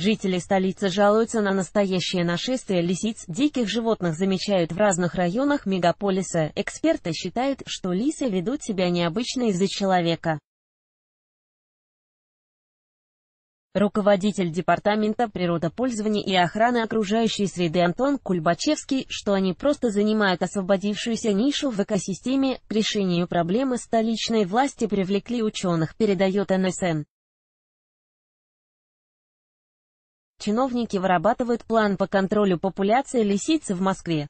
Жители столицы жалуются на настоящее нашествие лисиц, диких животных замечают в разных районах мегаполиса. Эксперты считают, что лисы ведут себя необычно из-за человека. Руководитель Департамента природопользования и охраны окружающей среды Антон Кульбачевский, что они просто занимают освободившуюся нишу в экосистеме, к решению проблемы столичной власти привлекли ученых, передает НСН. Чиновники вырабатывают план по контролю популяции лисиц в Москве.